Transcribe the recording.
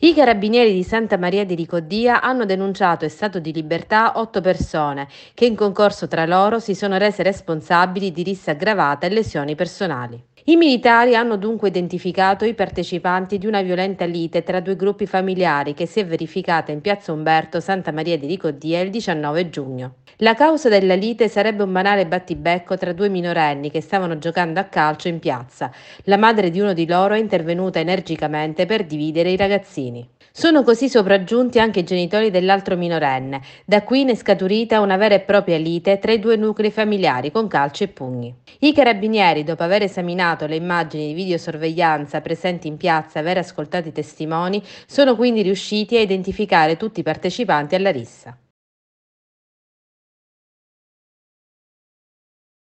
I carabinieri di Santa Maria di Ricodia hanno denunciato in stato di libertà otto persone che in concorso tra loro si sono rese responsabili di rissa aggravata e lesioni personali. I militari hanno dunque identificato i partecipanti di una violenta lite tra due gruppi familiari che si è verificata in piazza Umberto Santa Maria di Ricodia il 19 giugno. La causa della lite sarebbe un banale battibecco tra due minorenni che stavano giocando a calcio in piazza. La madre di uno di loro è intervenuta energicamente per dividere i ragazzini ragazzini. Sono così sopraggiunti anche i genitori dell'altro minorenne, da qui ne è scaturita una vera e propria lite tra i due nuclei familiari con calci e pugni. I carabinieri, dopo aver esaminato le immagini di videosorveglianza presenti in piazza e aver ascoltato i testimoni, sono quindi riusciti a identificare tutti i partecipanti alla rissa.